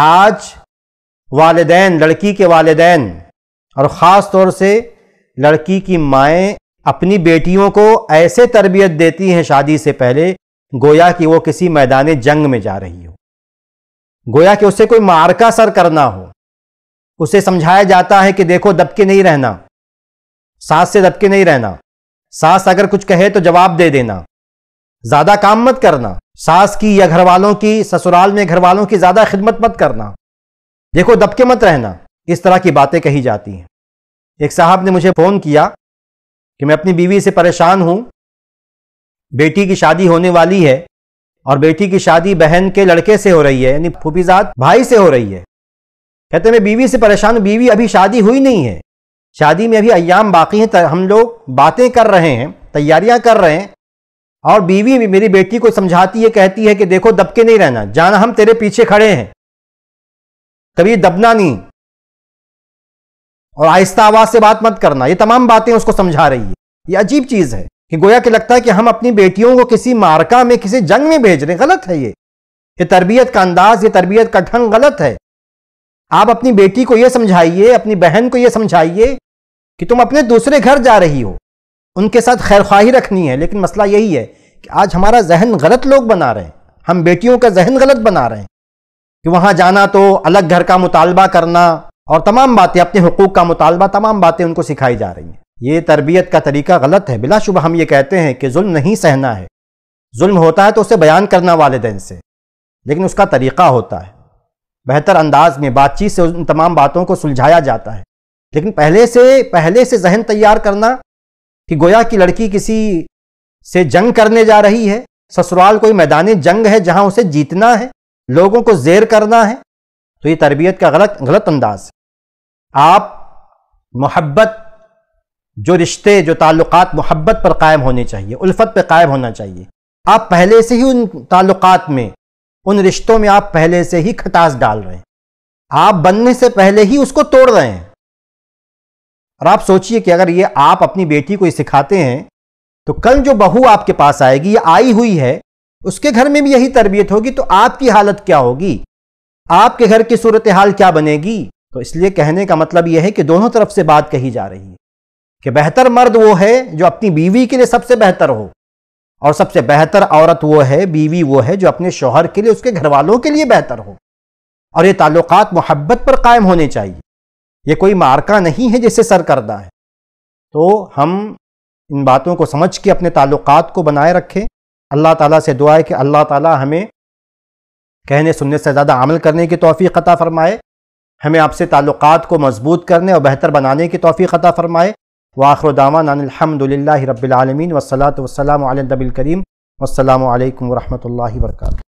आज वालदेन लड़की के वालदेन और ख़ास तौर से लड़की की माएँ अपनी बेटियों को ऐसे तरबियत देती हैं शादी से पहले गोया कि वो किसी मैदान जंग में जा रही हो गोया कि उसे कोई मारका सर करना हो उसे समझाया जाता है कि देखो दबके नहीं रहना सास से दबके नहीं रहना सास अगर कुछ कहे तो जवाब दे देना ज़्यादा काम मत करना सास की या घर वालों की ससुराल में घर वालों की ज़्यादा खिदमत मत करना देखो दबके मत रहना इस तरह की बातें कही जाती हैं एक साहब ने मुझे फ़ोन किया कि मैं अपनी बीवी से परेशान हूँ बेटी की शादी होने वाली है और बेटी की शादी बहन के लड़के से हो रही है यानी फूफीजात भाई से हो रही है कहते मैं बीवी से परेशान हूँ बीवी अभी शादी हुई नहीं है शादी में अभी अयाम बाकी हैं हम लोग बातें कर रहे हैं तैयारियां कर रहे हैं और बीवी मेरी बेटी को समझाती है कहती है कि देखो दबके नहीं रहना जाना हम तेरे पीछे खड़े हैं कभी दबना नहीं और आहिस्ता आवाज से बात मत करना ये तमाम बातें उसको समझा रही है ये अजीब चीज है कि गोया के लगता है कि हम अपनी बेटियों को किसी मार्का में किसी जंग में भेज रहे गलत है ये ये तरबियत का अंदाज ये तरबियत का ढंग गलत है आप अपनी बेटी को यह समझाइए अपनी बहन को यह समझाइए कि तुम अपने दूसरे घर जा रही हो उनके साथ खैर ख्वाही रखनी है लेकिन मसला यही है कि आज हमारा जहन गलत लोग बना रहे हैं हम बेटियों का जहन गलत बना रहे हैं कि वहाँ जाना तो अलग घर का मुतालबा करना और तमाम बातें अपने हकूक़ का मुतालबा तमाम बातें उनको सिखाई जा रही हैं ये तरबियत का तरीका गलत है बिलाशुबह हम ये कहते हैं कि जुल्म नहीं सहना है जुल्म होता है तो उसे बयान करना वालदेन से लेकिन उसका तरीक़ा होता है बेहतर अंदाज में बातचीत से उन तमाम बातों को सुलझाया जाता है लेकिन पहले से पहले से जहन तैयार करना कि गोया की लड़की किसी से जंग करने जा रही है ससुराल कोई मैदानी जंग है जहां उसे जीतना है लोगों को जेर करना है तो ये तरबियत का गलत गलत अंदाज है आप मोहब्बत जो रिश्ते जो ताल्लुकात मोहब्बत पर कायम होने चाहिए उल्फत पर कायम होना चाहिए आप पहले से ही उन ताल्लुकात में उन रिश्तों में आप पहले से ही खटास डाल रहे हैं आप बनने से पहले ही उसको तोड़ रहे हैं और आप सोचिए कि अगर ये आप अपनी बेटी को ये सिखाते हैं तो कल जो बहू आपके पास आएगी या आई हुई है उसके घर में भी यही तरबियत होगी तो आपकी हालत क्या होगी आपके घर की सूरत हाल क्या बनेगी तो इसलिए कहने का मतलब यह है कि दोनों तरफ से बात कही जा रही है कि बेहतर मर्द वो है जो अपनी बीवी के लिए सबसे बेहतर हो और सबसे बेहतर औरत वो है बीवी वो है जो अपने शोहर के लिए उसके घर वालों के लिए बेहतर हो और ये ताल्लुकात मोहब्बत पर कायम होने चाहिए ये कोई मार्का नहीं है जिसे सर करदा है तो हम इन बातों को समझ के अपने ताल्लुक़ को बनाए रखें अल्लाह ताला से दुआ है कि अल्लाह ताला हमें कहने सुनने से ज़्यादा अमल करने की तोफ़ी ख़ता फ़रमाए हमें आपसे ताल्लुक़ को मजबूत करने और बेहतर बनाने की तोफ़ी ख़ता फ़रमाए व आखर दामानदल रबालमीन वसलात वसलम नबील करीम अल्लाम वरहमल वर्का